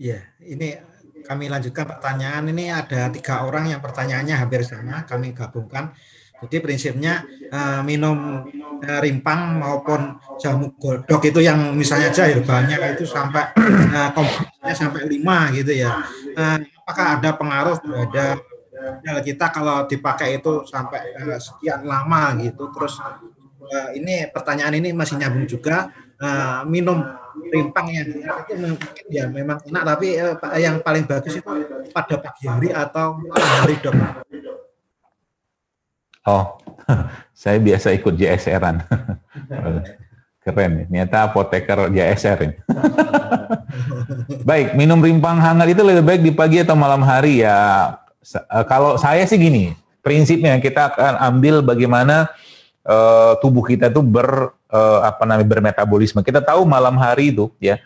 Ya, ini kami lanjutkan pertanyaan. Ini ada tiga orang yang pertanyaannya hampir sama, kami gabungkan. Jadi prinsipnya eh, minum eh, rimpang maupun jamu godok itu yang misalnya cair banyak itu sampai eh, komposnya sampai lima gitu ya. Eh, apakah ada pengaruh ada kita kalau dipakai itu sampai sekian lama gitu. Terus ini pertanyaan ini masih nyambung juga minum rimpangnya mungkin ya memang enak tapi eh, yang paling bagus itu pada pagi hari atau malam hari dok. Oh, saya biasa ikut JSR-an. Keren, ternyata apoteker JSR ini. baik, minum rimpang hangat itu lebih baik di pagi atau malam hari ya. Eh, kalau saya sih gini, prinsipnya kita akan ambil bagaimana uh, tubuh kita tuh ber uh, apa namanya bermetabolisme. Kita tahu malam hari itu ya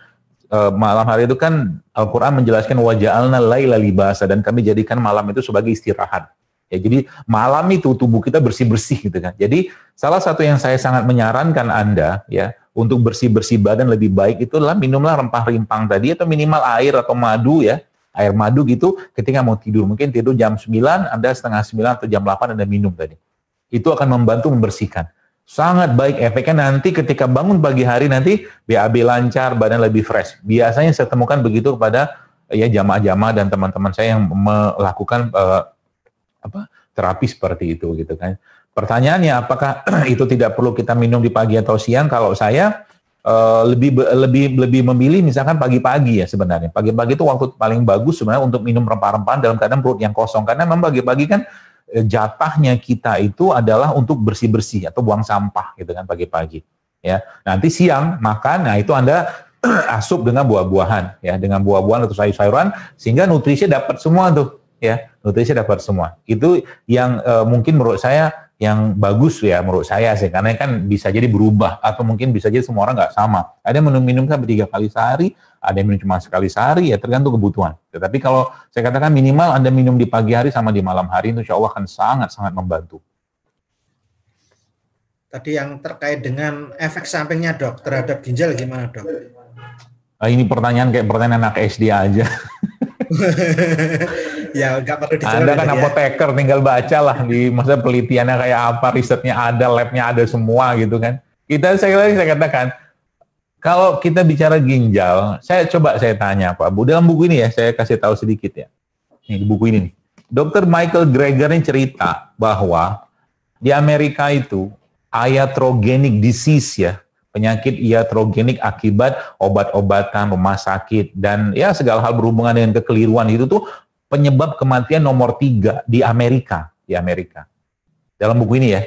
eh, malam hari itu kan Al-Qur'an menjelaskan waja'alna laila libasa dan kami jadikan malam itu sebagai istirahat. Ya, jadi malam itu tubuh kita bersih-bersih gitu kan. Jadi salah satu yang saya sangat menyarankan Anda ya untuk bersih-bersih badan lebih baik itu adalah minumlah rempah-rimpang tadi atau minimal air atau madu ya. Air madu gitu ketika mau tidur. Mungkin tidur jam 9, Anda setengah 9 atau jam 8 Anda minum tadi. Itu akan membantu membersihkan. Sangat baik efeknya nanti ketika bangun pagi hari nanti BAB lancar, badan lebih fresh. Biasanya saya temukan begitu kepada ya jamaah-jamaah dan teman-teman saya yang melakukan uh, apa terapi seperti itu gitu kan. Pertanyaannya apakah itu tidak perlu kita minum di pagi atau siang? Kalau saya uh, lebih lebih lebih memilih misalkan pagi-pagi ya sebenarnya. Pagi-pagi itu waktu paling bagus sebenarnya untuk minum rempah-rempahan dalam keadaan perut yang kosong karena memang pagi-pagi kan Eh, jatahnya kita itu adalah untuk bersih-bersih atau buang sampah gitu kan pagi-pagi ya. Nanti siang makan, nah itu Anda asup dengan buah-buahan ya, dengan buah-buahan atau sayur-sayuran sehingga nutrisi dapat semua tuh ya, nutrisi dapat semua. Itu yang e, mungkin menurut saya yang bagus ya menurut saya sih karena kan bisa jadi berubah atau mungkin bisa jadi semua orang nggak sama ada yang minum minum sampai tiga kali sehari ada yang minum cuma sekali sehari ya tergantung kebutuhan tetapi kalau saya katakan minimal anda minum di pagi hari sama di malam hari itu insya Allah akan sangat sangat membantu tadi yang terkait dengan efek sampingnya dok terhadap ginjal gimana dok eh, ini pertanyaan kayak pertanyaan anak SD aja ya nggak perlu dicoba. Anda kan ya. apoteker, ya. tinggal baca lah di masa penelitiannya kayak apa, risetnya ada, labnya ada semua gitu kan. Kita saya saya katakan kalau kita bicara ginjal, saya coba saya tanya Pak Bu dalam buku ini ya, saya kasih tahu sedikit ya. Nih di buku ini nih. Dr. Michael Greger ini cerita bahwa di Amerika itu iatrogenic disease ya, penyakit iatrogenik akibat obat-obatan, rumah sakit dan ya segala hal berhubungan dengan kekeliruan itu tuh penyebab kematian nomor tiga di Amerika, di Amerika. Dalam buku ini ya.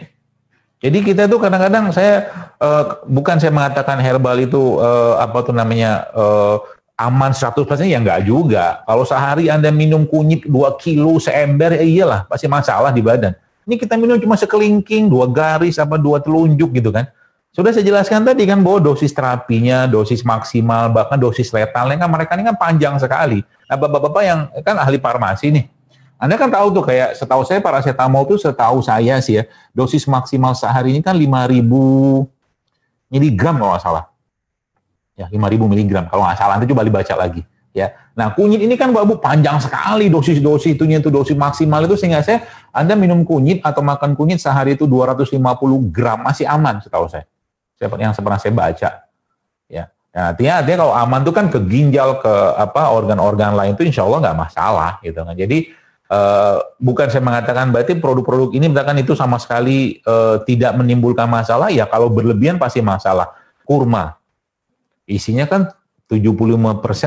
Jadi kita tuh kadang-kadang saya uh, bukan saya mengatakan herbal itu uh, apa tuh namanya uh, aman 100% ya enggak juga. Kalau sehari Anda minum kunyit 2 kilo seember ya iyalah pasti masalah di badan. Ini kita minum cuma sekelingking, dua garis apa dua telunjuk gitu kan. Sudah saya jelaskan tadi kan bahwa dosis terapinya, dosis maksimal, bahkan dosis letalnya kan mereka ini kan panjang sekali. Nah, bapak-bapak yang kan ahli farmasi nih, anda kan tahu tuh kayak setahu saya paracetamol tuh setahu saya sih ya, dosis maksimal sehari ini kan 5000 miligram kalau nggak salah. Ya, 5000 miligram kalau nggak salah, nanti coba dibaca lagi. Ya. Nah, kunyit ini kan Bapak panjang sekali dosis-dosis itunya itu dosis maksimal itu sehingga saya Anda minum kunyit atau makan kunyit sehari itu 250 gram masih aman setahu saya. Saya yang pernah saya baca. Ya. Nah, artinya artinya kalau aman itu kan ke ginjal ke apa organ-organ lain itu insya Allah nggak masalah gitu kan. Jadi eh, bukan saya mengatakan berarti produk-produk ini misalkan itu sama sekali eh, tidak menimbulkan masalah ya kalau berlebihan pasti masalah. Kurma isinya kan 75%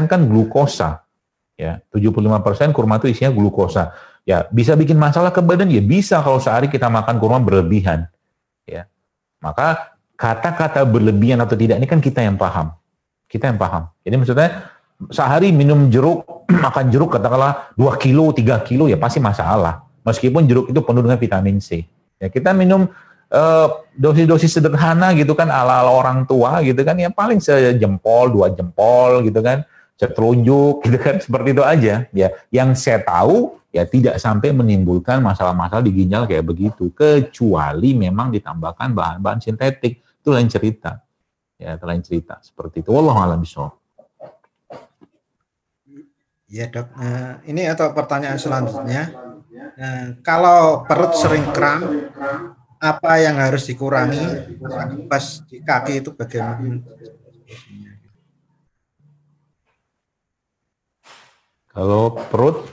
kan glukosa. Ya, 75% kurma itu isinya glukosa. Ya, bisa bikin masalah ke badan ya bisa kalau sehari kita makan kurma berlebihan. Ya. Maka kata-kata berlebihan atau tidak ini kan kita yang paham kita yang paham. Jadi maksudnya sehari minum jeruk, makan jeruk katakanlah 2 kilo, 3 kilo ya pasti masalah. Meskipun jeruk itu penuh dengan vitamin C. Ya kita minum eh, dosis-dosis uh, sederhana gitu kan ala-ala orang tua gitu kan ya paling sejempol, dua jempol gitu kan setelunjuk gitu kan seperti itu aja ya yang saya tahu ya tidak sampai menimbulkan masalah-masalah di ginjal kayak begitu kecuali memang ditambahkan bahan-bahan sintetik itu lain cerita ya itu cerita seperti itu wallahualam alam bisa Ya dok, nah, ini atau pertanyaan selanjutnya. Nah, kalau perut sering kram, apa yang harus dikurangi pas di kaki itu bagaimana? Kalau perut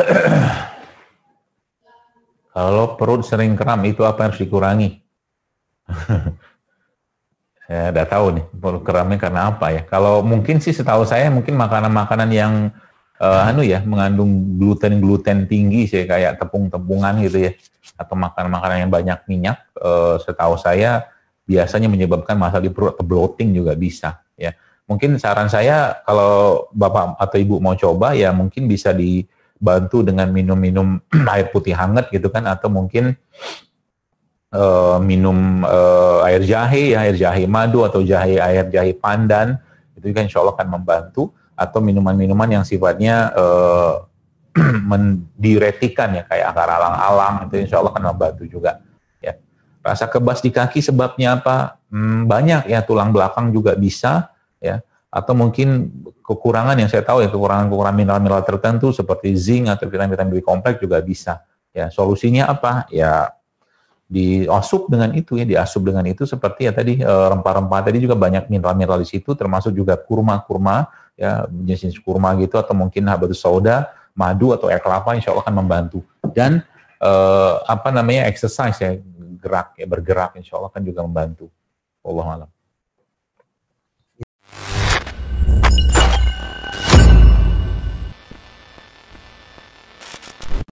kalau perut sering kram itu apa yang harus dikurangi? saya tidak tahu nih bolu keramnya karena apa ya. Kalau mungkin sih setahu saya mungkin makanan-makanan yang uh, anu ya mengandung gluten gluten tinggi sih kayak tepung-tepungan gitu ya atau makanan-makanan yang banyak minyak uh, setahu saya biasanya menyebabkan masalah di perut atau bloating juga bisa ya. Mungkin saran saya kalau Bapak atau Ibu mau coba ya mungkin bisa dibantu dengan minum-minum air putih hangat gitu kan atau mungkin uh, minum uh, air jahe ya air jahe madu atau jahe air jahe pandan itu juga kan insya Allah akan membantu atau minuman-minuman yang sifatnya uh, eh, mendiretikan ya kayak akar alang-alang itu insya Allah akan membantu juga ya rasa kebas di kaki sebabnya apa hmm, banyak ya tulang belakang juga bisa ya atau mungkin kekurangan yang saya tahu ya kekurangan-kekurangan mineral-mineral tertentu seperti zinc atau vitamin-vitamin B kompleks juga bisa ya solusinya apa ya diasup dengan itu ya diasup dengan itu seperti ya tadi eh, rempah-rempah tadi juga banyak mineral-mineral di situ termasuk juga kurma-kurma ya jenis-jenis kurma gitu atau mungkin habatus sauda madu atau air kelapa insya Allah akan membantu dan eh, apa namanya exercise ya gerak ya bergerak insya Allah akan juga membantu Allah malam